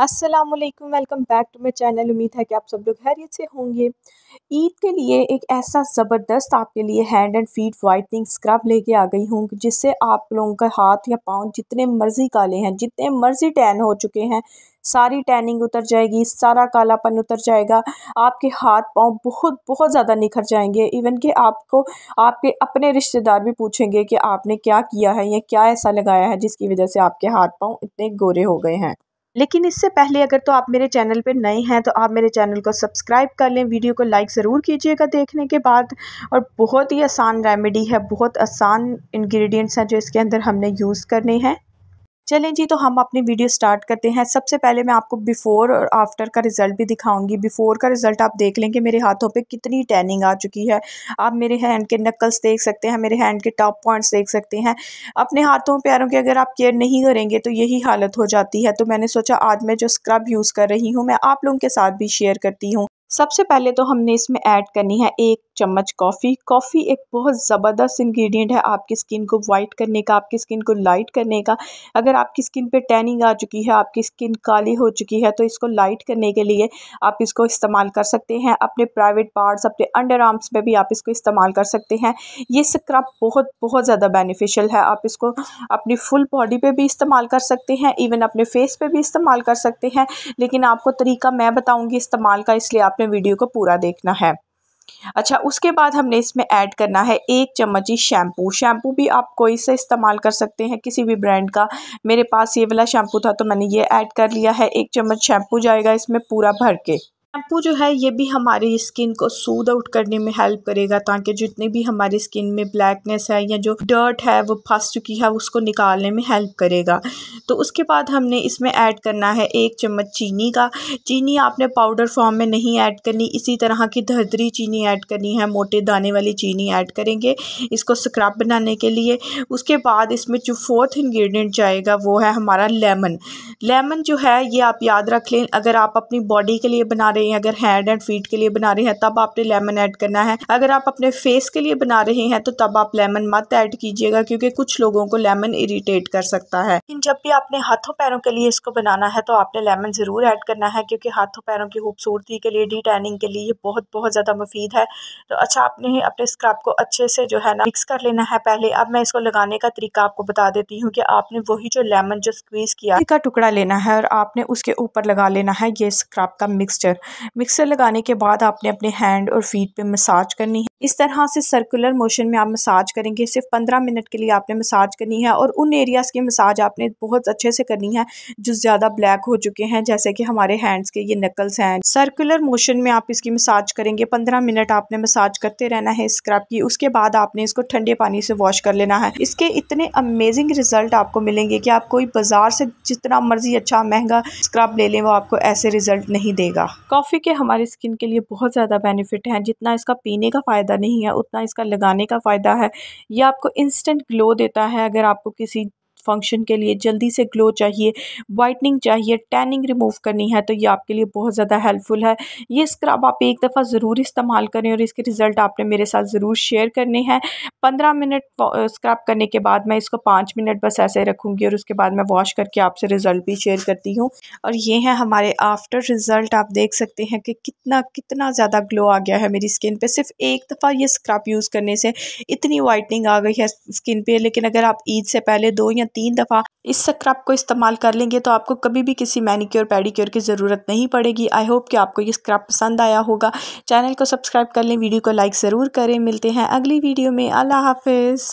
Aslam welcome back to my channel उम्मीद है कि आप सब लोग हैरियत से होंगे ईद के लिए एक ऐसा ज़बरदस्त आपके लिए hand and feet whitening scrub लेके आ गई हूँ जिससे आप लोगों का हाथ या पाँव जितने मर्ज़ी काले हैं जितने मर्ज़ी टैन हो चुके हैं सारी टैनिंग उतर जाएगी सारा कालापन उतर जाएगा आपके हाथ पाँव बहुत बहुत ज़्यादा निखर जाएंगे इवन कि आपको आपके अपने रिश्तेदार भी पूछेंगे कि आपने क्या किया है या क्या ऐसा लगाया है जिसकी वजह से आपके हाथ पाँव इतने गोरे हो गए हैं लेकिन इससे पहले अगर तो आप मेरे चैनल पर नए हैं तो आप मेरे चैनल को सब्सक्राइब कर लें वीडियो को लाइक ज़रूर कीजिएगा देखने के बाद और बहुत ही आसान रेमेडी है बहुत आसान इन्ग्रीडियंट्स हैं जो इसके अंदर हमने यूज़ करने हैं चलें जी तो हम अपनी वीडियो स्टार्ट करते हैं सबसे पहले मैं आपको बिफ़ोर और आफ्टर का रिज़ल्ट भी दिखाऊंगी बिफ़ोर का रिज़ल्ट आप देख लेंगे मेरे हाथों पे कितनी टैनिंग आ चुकी है आप मेरे हैंड के नकल्स देख सकते हैं मेरे हैंड के टॉप पॉइंट्स देख सकते हैं अपने हाथों पैरों की अगर आप केयर नहीं करेंगे तो यही हालत हो जाती है तो मैंने सोचा आज मैं जो स्क्रब यूज़ कर रही हूँ मैं आप लोगों के साथ भी शेयर करती हूँ सबसे पहले तो हमने इसमें ऐड करनी है एक चम्मच कॉफ़ी कॉफ़ी एक बहुत ज़बरदस्त इंग्रेडिएंट है आपकी स्किन को वाइट करने का आपकी स्किन को लाइट करने का अगर आपकी स्किन पे टैनिंग आ चुकी है आपकी स्किन काली हो चुकी है तो इसको लाइट करने के लिए आप इसको इस्तेमाल कर सकते हैं अपने प्राइवेट पार्ट्स अपने अंडर आर्म्स में भी आप इसको इस्तेमाल कर सकते हैं ये स्क्रब बहुत बहुत ज़्यादा बेनिफिशियल है आप इसको अपनी फुल बॉडी पर भी इस्तेमाल कर सकते हैं इवन अपने फेस पर भी इस्तेमाल कर सकते हैं लेकिन आपको तरीका मैं बताऊँगी इस्तेमाल का इसलिए आप आपने वीडियो को पूरा देखना है अच्छा उसके बाद हमने इसमें ऐड करना है एक चम्मची शैम्पू शैम्पू भी आप कोई से इस्तेमाल कर सकते हैं किसी भी ब्रांड का मेरे पास ये वाला शैम्पू था तो मैंने ये ऐड कर लिया है एक चम्मच शैम्पू जाएगा इसमें पूरा भर के शैम्पू जो है ये भी हमारी स्किन को सूद आउट करने में हेल्प करेगा ताकि जितने भी हमारी स्किन में ब्लैकनेस है या जो डर्ट है वो फंस चुकी है उसको निकालने में हेल्प करेगा तो उसके बाद हमने इसमें ऐड करना है एक चम्मच चीनी का चीनी आपने पाउडर फॉर्म में नहीं ऐड करनी इसी तरह की धरदरी चीनी ऐड करनी है मोटे दाने वाली चीनी ऐड करेंगे इसको स्क्रब बनाने के लिए उसके बाद इसमें जो फोर्थ इन्ग्रीडियंट जाएगा वो है हमारा लेमन लेमन जो है ये आप याद रख लें अगर आप अपनी बॉडी के लिए बना रहे हैं अगर हैंड एंड फीट के लिए बना रहे हैं तब आपने लेमन ऐड करना है अगर आप अपने फेस के लिए बना रहे हैं तो तब आप लेमन मत ऐड कीजिएगा क्योंकि कुछ लोगों को लेमन इरीटेट कर सकता है जब भी आपने हाथों पैरों के लिए इसको बनाना है तो आपने लेमन ज़रूर ऐड करना है क्योंकि हाथों पैरों की खूबसूरती के लिए डी टैनिंग के लिए ये बहुत बहुत ज़्यादा मुफीद है तो अच्छा आपने अपने स्क्रब को अच्छे से जो है ना मिक्स कर लेना है पहले अब मैं इसको लगाने का तरीका आपको बता देती हूँ कि आपने वही जो लेमन जो स्क्वीज़ किया का टुकड़ा लेना है और आपने उसके ऊपर लगा लेना है ये स्क्रब का मिक्सचर मिक्सचर लगाने के बाद आपने अपने हैंड और फीट पे मसाज करनी है इस तरह से सर्कुलर मोशन में आप मसाज करेंगे सिर्फ पंद्रह मिनट के लिए आपने मसाज करनी है और उन एरियाज़ की मसाज आपने बहुत बहुत अच्छे से करनी है जो ज़्यादा ब्लैक हो चुके हैं जैसे कि हमारे हैंड्स के ये नकल्स हैं सर्कुलर मोशन में आप इसकी मसाज करेंगे पंद्रह मिनट आपने मसाज करते रहना है स्क्रब की उसके बाद आपने इसको ठंडे पानी से वॉश कर लेना है इसके इतने अमेजिंग रिजल्ट आपको मिलेंगे कि आप कोई बाजार से जितना मर्जी अच्छा महंगा स्क्रब ले लें वो आपको ऐसे रिजल्ट नहीं देगा कॉफ़ी के हमारे स्किन के लिए बहुत ज़्यादा बेनिफिट हैं जितना इसका पीने का फ़ायदा नहीं है उतना इसका लगाने का फ़ायदा है यह आपको इंस्टेंट ग्लो देता है अगर आपको किसी फंक्शन के लिए जल्दी से ग्लो चाहिए वाइटनिंग चाहिए टैनिंग रिमूव करनी है तो ये आपके लिए बहुत ज़्यादा हेल्पफुल है ये स्क्रब आप एक दफ़ा ज़रूर इस्तेमाल करें और इसके रिज़ल्ट आपने मेरे साथ ज़रूर शेयर करने हैं पंद्रह मिनट स्क्रब करने के बाद मैं इसको पाँच मिनट बस ऐसे रखूँगी और उसके बाद मैं वॉश करके आपसे रिज़ल्ट भी शेयर करती हूँ और ये है हमारे आफ्टर रिज़ल्ट आप देख सकते हैं कि कितना कितना ज़्यादा ग्लो आ गया है मेरी स्किन पर सिर्फ एक दफ़ा ये स्क्रब यूज़ करने से इतनी वाइटनिंग आ गई है स्किन पर लेकिन अगर आप ईद से पहले दो या तीन दफ़ा इस स्क्रब को इस्तेमाल कर लेंगे तो आपको कभी भी किसी मैनिक्योर पेडिक्योर की ज़रूरत नहीं पड़ेगी आई होप कि आपको ये स्क्रब पसंद आया होगा चैनल को सब्सक्राइब कर लें वीडियो को लाइक ज़रूर करें मिलते हैं अगली वीडियो में अल्लाह हाफिज़